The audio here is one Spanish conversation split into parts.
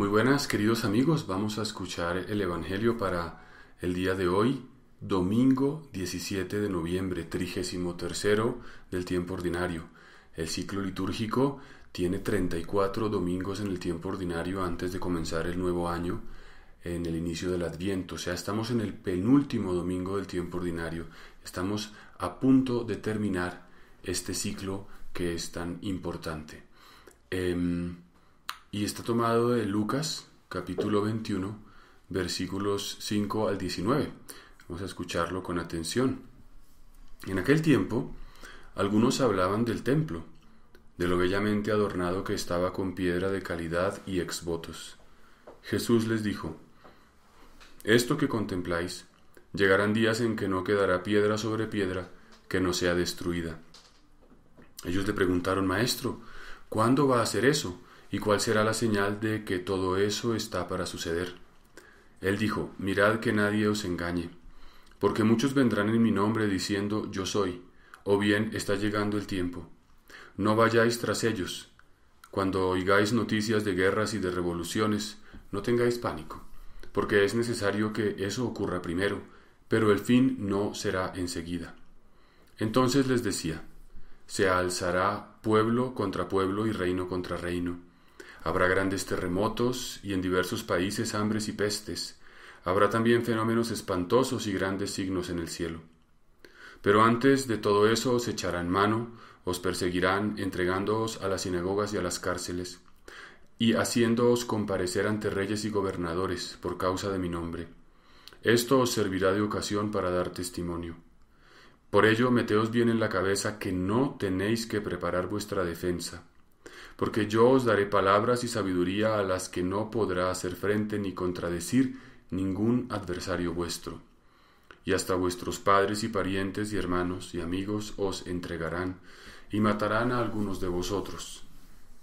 Muy buenas, queridos amigos. Vamos a escuchar el Evangelio para el día de hoy, domingo 17 de noviembre, trigésimo tercero del tiempo ordinario. El ciclo litúrgico tiene 34 domingos en el tiempo ordinario antes de comenzar el nuevo año en el inicio del Adviento, o sea, estamos en el penúltimo domingo del tiempo ordinario, estamos a punto de terminar este ciclo que es tan importante. Em, y está tomado de Lucas, capítulo 21, versículos 5 al 19. Vamos a escucharlo con atención. En aquel tiempo, algunos hablaban del templo, de lo bellamente adornado que estaba con piedra de calidad y exvotos. Jesús les dijo, Esto que contempláis, llegarán días en que no quedará piedra sobre piedra que no sea destruida. Ellos le preguntaron, Maestro, ¿cuándo va a hacer eso? ¿Y cuál será la señal de que todo eso está para suceder? Él dijo, Mirad que nadie os engañe, porque muchos vendrán en mi nombre diciendo, Yo soy, o bien está llegando el tiempo. No vayáis tras ellos. Cuando oigáis noticias de guerras y de revoluciones, no tengáis pánico, porque es necesario que eso ocurra primero, pero el fin no será enseguida. Entonces les decía, Se alzará pueblo contra pueblo y reino contra reino Habrá grandes terremotos y en diversos países hambres y pestes. Habrá también fenómenos espantosos y grandes signos en el cielo. Pero antes de todo eso os echarán mano, os perseguirán, entregándoos a las sinagogas y a las cárceles, y haciéndoos comparecer ante reyes y gobernadores por causa de mi nombre. Esto os servirá de ocasión para dar testimonio. Por ello, meteos bien en la cabeza que no tenéis que preparar vuestra defensa, porque yo os daré palabras y sabiduría a las que no podrá hacer frente ni contradecir ningún adversario vuestro. Y hasta vuestros padres y parientes y hermanos y amigos os entregarán, y matarán a algunos de vosotros,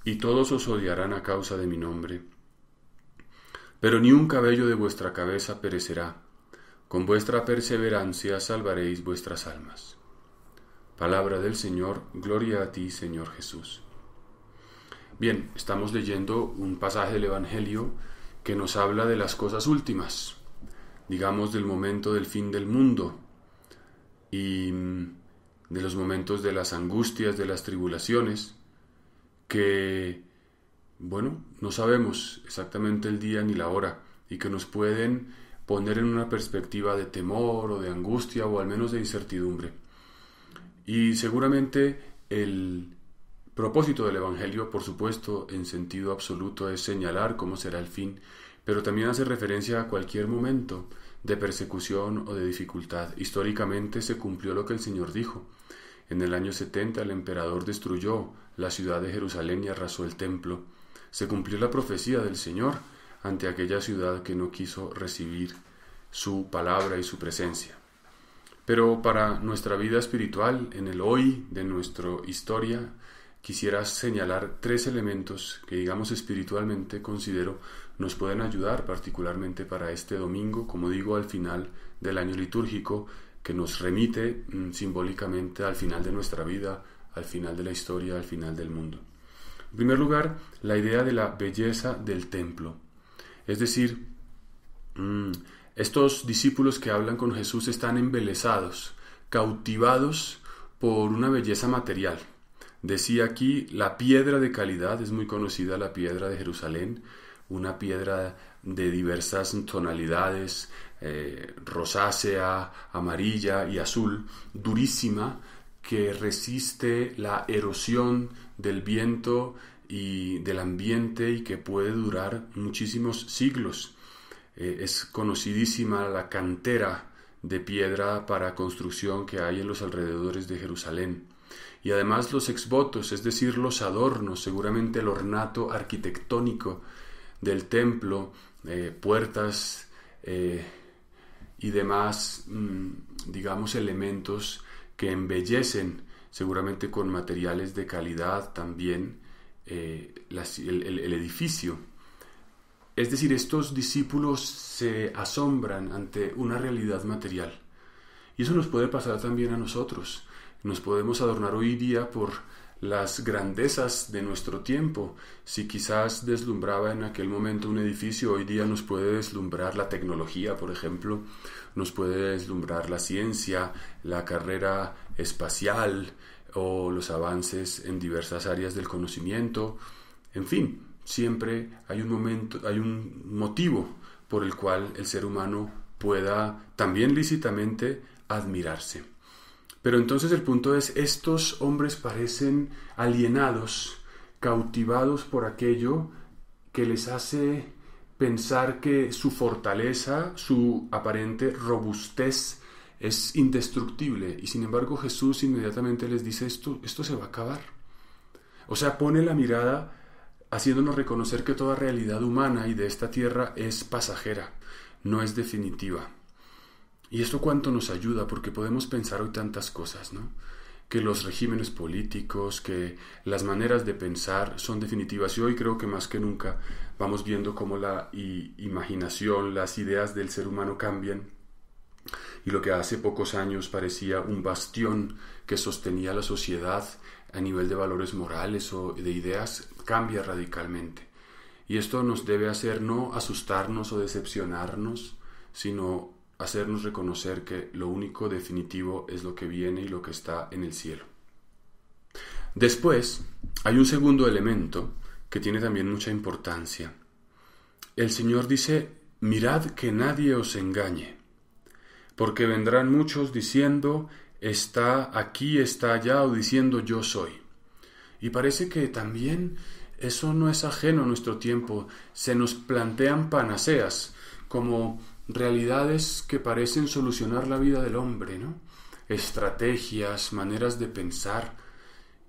y todos os odiarán a causa de mi nombre. Pero ni un cabello de vuestra cabeza perecerá, con vuestra perseverancia salvaréis vuestras almas. Palabra del Señor, gloria a ti, Señor Jesús. Bien, estamos leyendo un pasaje del Evangelio que nos habla de las cosas últimas, digamos del momento del fin del mundo y mm, de los momentos de las angustias, de las tribulaciones, que, bueno, no sabemos exactamente el día ni la hora y que nos pueden poner en una perspectiva de temor o de angustia o al menos de incertidumbre. Y seguramente el propósito del Evangelio, por supuesto, en sentido absoluto, es señalar cómo será el fin, pero también hace referencia a cualquier momento de persecución o de dificultad. Históricamente se cumplió lo que el Señor dijo. En el año 70 el emperador destruyó la ciudad de Jerusalén y arrasó el templo. Se cumplió la profecía del Señor ante aquella ciudad que no quiso recibir su palabra y su presencia. Pero para nuestra vida espiritual, en el hoy de nuestra historia, quisiera señalar tres elementos que, digamos espiritualmente, considero nos pueden ayudar particularmente para este domingo, como digo, al final del año litúrgico, que nos remite mm, simbólicamente al final de nuestra vida, al final de la historia, al final del mundo. En primer lugar, la idea de la belleza del templo. Es decir, mm, estos discípulos que hablan con Jesús están embelesados, cautivados por una belleza material, Decía aquí, la piedra de calidad, es muy conocida la piedra de Jerusalén, una piedra de diversas tonalidades, eh, rosácea, amarilla y azul, durísima, que resiste la erosión del viento y del ambiente y que puede durar muchísimos siglos. Eh, es conocidísima la cantera de piedra para construcción que hay en los alrededores de Jerusalén y además los exvotos, es decir, los adornos, seguramente el ornato arquitectónico del templo, eh, puertas eh, y demás, mm, digamos, elementos que embellecen, seguramente con materiales de calidad también, eh, el edificio. Es decir, estos discípulos se asombran ante una realidad material. Y eso nos puede pasar también a nosotros. Nos podemos adornar hoy día por las grandezas de nuestro tiempo. Si quizás deslumbraba en aquel momento un edificio, hoy día nos puede deslumbrar la tecnología, por ejemplo, nos puede deslumbrar la ciencia, la carrera espacial o los avances en diversas áreas del conocimiento. En fin, siempre hay un momento, hay un motivo por el cual el ser humano pueda también lícitamente admirarse. Pero entonces el punto es, estos hombres parecen alienados, cautivados por aquello que les hace pensar que su fortaleza, su aparente robustez es indestructible. Y sin embargo Jesús inmediatamente les dice esto, esto se va a acabar. O sea, pone la mirada haciéndonos reconocer que toda realidad humana y de esta tierra es pasajera, no es definitiva. Y esto cuánto nos ayuda, porque podemos pensar hoy tantas cosas, ¿no? Que los regímenes políticos, que las maneras de pensar son definitivas. Y hoy creo que más que nunca vamos viendo cómo la imaginación, las ideas del ser humano cambian. Y lo que hace pocos años parecía un bastión que sostenía la sociedad a nivel de valores morales o de ideas cambia radicalmente. Y esto nos debe hacer no asustarnos o decepcionarnos, sino hacernos reconocer que lo único definitivo es lo que viene y lo que está en el cielo. Después, hay un segundo elemento que tiene también mucha importancia. El Señor dice, mirad que nadie os engañe, porque vendrán muchos diciendo, está aquí, está allá, o diciendo yo soy. Y parece que también eso no es ajeno a nuestro tiempo, se nos plantean panaceas, como realidades que parecen solucionar la vida del hombre, ¿no? Estrategias, maneras de pensar.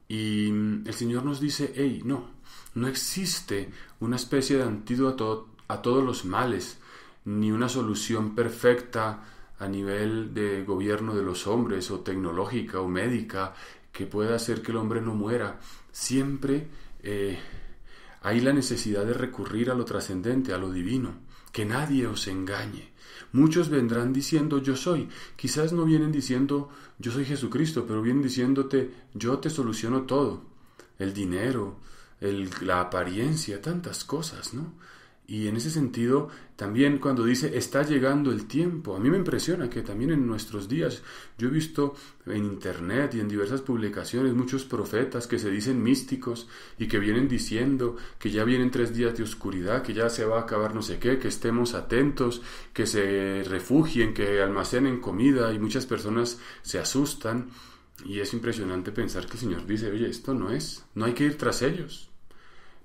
Y el Señor nos dice, hey, no, no existe una especie de antídoto a todos los males, ni una solución perfecta a nivel de gobierno de los hombres, o tecnológica, o médica, que pueda hacer que el hombre no muera. Siempre eh, hay la necesidad de recurrir a lo trascendente, a lo divino que nadie os engañe. Muchos vendrán diciendo yo soy. Quizás no vienen diciendo yo soy Jesucristo, pero vienen diciéndote yo te soluciono todo. El dinero, el, la apariencia, tantas cosas, ¿no? Y en ese sentido, también cuando dice, está llegando el tiempo, a mí me impresiona que también en nuestros días yo he visto en internet y en diversas publicaciones muchos profetas que se dicen místicos y que vienen diciendo que ya vienen tres días de oscuridad, que ya se va a acabar no sé qué, que estemos atentos, que se refugien, que almacenen comida y muchas personas se asustan. Y es impresionante pensar que el Señor dice, oye, esto no es, no hay que ir tras ellos,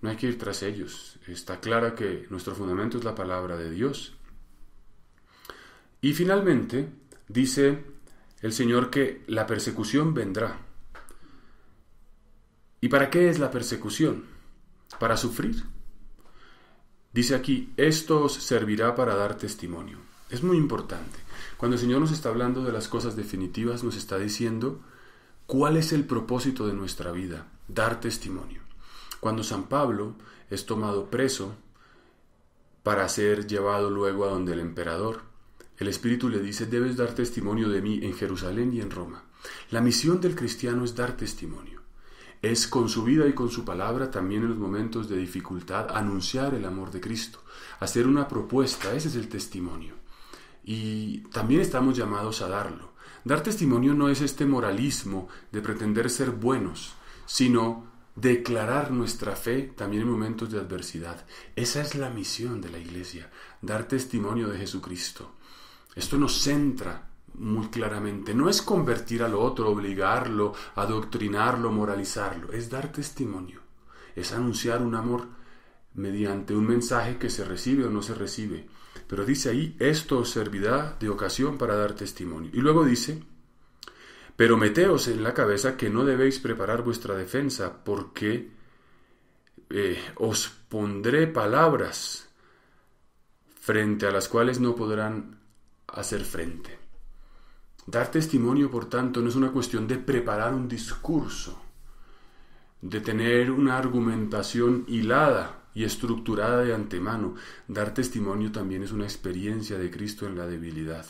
no hay que ir tras ellos. Está clara que nuestro fundamento es la palabra de Dios. Y finalmente dice el Señor que la persecución vendrá. ¿Y para qué es la persecución? Para sufrir. Dice aquí, esto os servirá para dar testimonio. Es muy importante. Cuando el Señor nos está hablando de las cosas definitivas, nos está diciendo cuál es el propósito de nuestra vida, dar testimonio. Cuando San Pablo es tomado preso para ser llevado luego a donde el emperador, el Espíritu le dice, debes dar testimonio de mí en Jerusalén y en Roma. La misión del cristiano es dar testimonio. Es con su vida y con su palabra, también en los momentos de dificultad, anunciar el amor de Cristo, hacer una propuesta, ese es el testimonio. Y también estamos llamados a darlo. Dar testimonio no es este moralismo de pretender ser buenos, sino declarar nuestra fe también en momentos de adversidad. Esa es la misión de la iglesia, dar testimonio de Jesucristo. Esto nos centra muy claramente. No es convertir al otro, obligarlo, adoctrinarlo, moralizarlo, es dar testimonio, es anunciar un amor mediante un mensaje que se recibe o no se recibe. Pero dice ahí, esto os servirá de ocasión para dar testimonio. Y luego dice, pero meteos en la cabeza que no debéis preparar vuestra defensa, porque eh, os pondré palabras frente a las cuales no podrán hacer frente. Dar testimonio, por tanto, no es una cuestión de preparar un discurso, de tener una argumentación hilada y estructurada de antemano. Dar testimonio también es una experiencia de Cristo en la debilidad.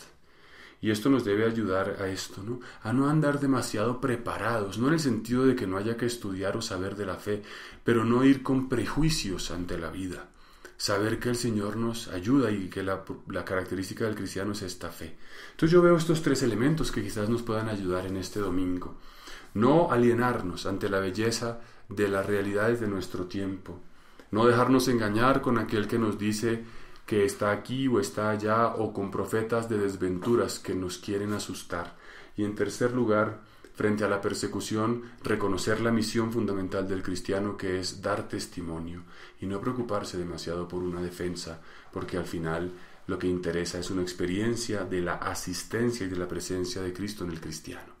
Y esto nos debe ayudar a esto, ¿no? A no andar demasiado preparados, no en el sentido de que no haya que estudiar o saber de la fe, pero no ir con prejuicios ante la vida. Saber que el Señor nos ayuda y que la, característica del cristiano es esta fe. Entonces yo veo estos tres elementos que quizás nos puedan ayudar en este domingo. No alienarnos ante la belleza de las realidades de nuestro tiempo. No dejarnos engañar con aquel que nos dice que está aquí o está allá o con profetas de desventuras que nos quieren asustar. Y en tercer lugar, frente a la persecución, reconocer la misión fundamental del cristiano que es dar testimonio y no preocuparse demasiado por una defensa, porque al final lo que interesa es una experiencia de la asistencia y de la presencia de Cristo en el cristiano.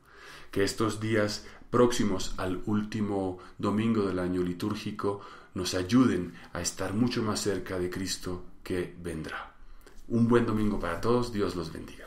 Que estos días próximos al último domingo del año litúrgico nos ayuden a estar mucho más cerca de Cristo que vendrá. Un buen domingo para todos, Dios los bendiga.